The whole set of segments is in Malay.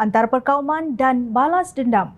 antara perkauman dan balas dendam.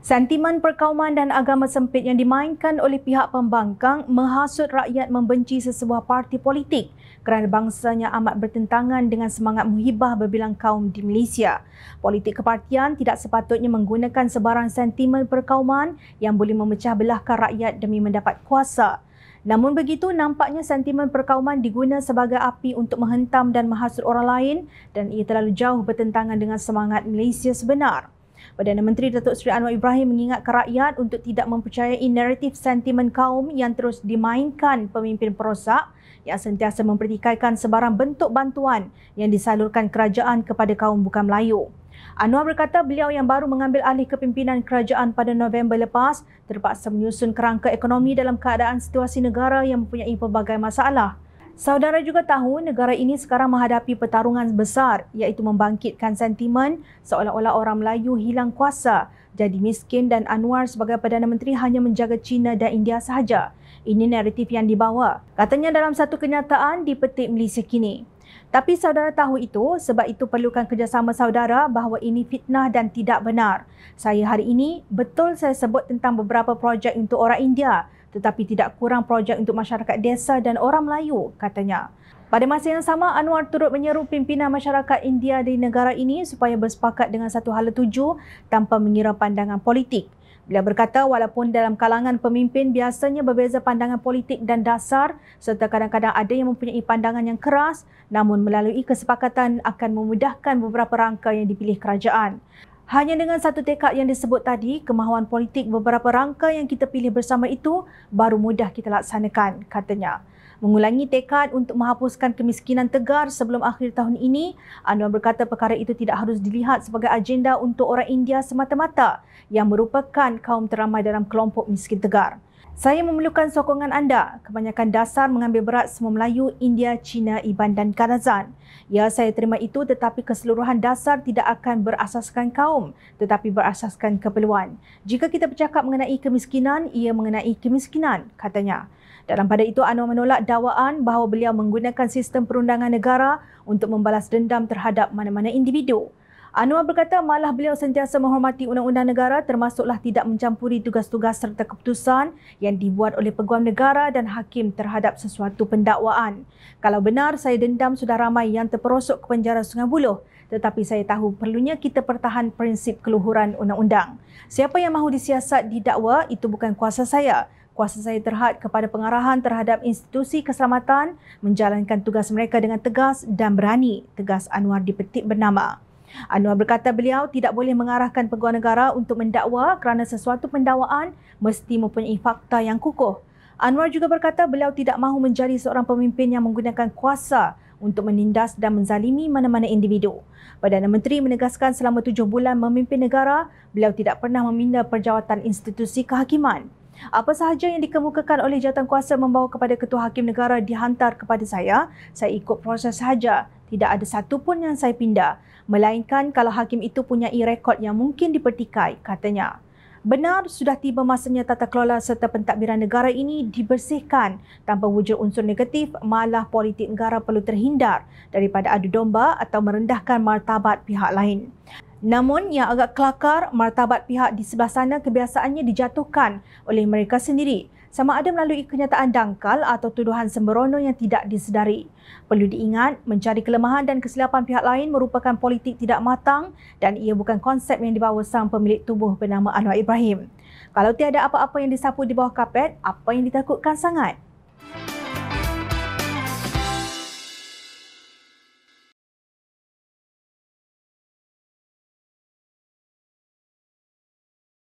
Sentimen perkauman dan agama sempit yang dimainkan oleh pihak pembangkang menghasut rakyat membenci sesebuah parti politik kerana bangsanya amat bertentangan dengan semangat muhibah berbilang kaum di Malaysia. Politik kepartian tidak sepatutnya menggunakan sebarang sentimen perkauman yang boleh memecah belahkan rakyat demi mendapat kuasa. Namun begitu, nampaknya sentimen perkauman diguna sebagai api untuk menghentam dan menghasut orang lain dan ia terlalu jauh bertentangan dengan semangat Malaysia sebenar. Perdana Menteri Datuk Seri Anwar Ibrahim mengingatkan rakyat untuk tidak mempercayai naratif sentimen kaum yang terus dimainkan pemimpin perosak yang sentiasa mempertikaikan sebarang bentuk bantuan yang disalurkan kerajaan kepada kaum bukan Melayu. Anwar berkata beliau yang baru mengambil alih kepimpinan kerajaan pada November lepas terpaksa menyusun kerangka ekonomi dalam keadaan situasi negara yang mempunyai pelbagai masalah. Saudara juga tahu negara ini sekarang menghadapi pertarungan besar iaitu membangkitkan sentimen seolah-olah orang Melayu hilang kuasa, jadi miskin dan Anwar sebagai Perdana Menteri hanya menjaga China dan India sahaja. Ini naratif yang dibawa. Katanya dalam satu kenyataan di petik Malaysia kini. Tapi saudara tahu itu sebab itu perlukan kerjasama saudara bahawa ini fitnah dan tidak benar. Saya hari ini betul saya sebut tentang beberapa projek untuk orang India tetapi tidak kurang projek untuk masyarakat desa dan orang Melayu katanya. Pada masa yang sama Anwar turut menyeru pimpinan masyarakat India di negara ini supaya bersepakat dengan satu hala tuju tanpa mengira pandangan politik. Beliau berkata walaupun dalam kalangan pemimpin biasanya berbeza pandangan politik dan dasar serta kadang-kadang ada yang mempunyai pandangan yang keras namun melalui kesepakatan akan memudahkan beberapa rangka yang dipilih kerajaan. Hanya dengan satu tekad yang disebut tadi, kemahuan politik beberapa rangka yang kita pilih bersama itu baru mudah kita laksanakan, katanya mengulangi tekad untuk menghapuskan kemiskinan tegar sebelum akhir tahun ini. Anwar berkata perkara itu tidak harus dilihat sebagai agenda untuk orang India semata-mata yang merupakan kaum teramai dalam kelompok miskin tegar. Saya memerlukan sokongan anda. Kebanyakan dasar mengambil berat semua Melayu, India, China, Iban dan Kanazan. Ya, saya terima itu tetapi keseluruhan dasar tidak akan berasaskan kaum tetapi berasaskan keperluan. Jika kita bercakap mengenai kemiskinan, ia mengenai kemiskinan, katanya. Dalam pada itu, Anwar menolak dakwaan bahawa beliau menggunakan sistem perundangan negara untuk membalas dendam terhadap mana-mana individu. Anwar berkata malah beliau sentiasa menghormati undang-undang negara termasuklah tidak mencampuri tugas-tugas serta keputusan yang dibuat oleh peguam negara dan hakim terhadap sesuatu pendakwaan. Kalau benar, saya dendam sudah ramai yang terperosok ke penjara Sungai Buloh tetapi saya tahu perlunya kita pertahan prinsip keluhuran undang-undang. Siapa yang mahu disiasat didakwa itu bukan kuasa saya. Kuasa saya terhad kepada pengarahan terhadap institusi keselamatan menjalankan tugas mereka dengan tegas dan berani, tegas Anwar dipetik bernama. Anwar berkata beliau tidak boleh mengarahkan peguam negara untuk mendakwa kerana sesuatu pendakwaan mesti mempunyai fakta yang kukuh. Anwar juga berkata beliau tidak mahu menjadi seorang pemimpin yang menggunakan kuasa untuk menindas dan menzalimi mana-mana individu. Perdana Menteri menegaskan selama tujuh bulan memimpin negara, beliau tidak pernah meminda perjawatan institusi kehakiman apa sahaja yang dikemukakan oleh kuasa membawa kepada Ketua Hakim Negara dihantar kepada saya, saya ikut proses sahaja. Tidak ada satu pun yang saya pindah. Melainkan kalau hakim itu punya rekod yang mungkin dipertikai, katanya. Benar, sudah tiba masanya tata kelola serta pentadbiran negara ini dibersihkan tanpa wujud unsur negatif, malah politik negara perlu terhindar daripada adu domba atau merendahkan martabat pihak lain. Namun, yang agak kelakar, martabat pihak di sebelah sana kebiasaannya dijatuhkan oleh mereka sendiri. Sama ada melalui kenyataan dangkal atau tuduhan sembrono yang tidak disedari. Perlu diingat, mencari kelemahan dan kesilapan pihak lain merupakan politik tidak matang dan ia bukan konsep yang dibawa sang pemilik tubuh bernama Anwar Ibrahim. Kalau tiada apa-apa yang disapu di bawah kapet, apa yang ditakutkan sangat?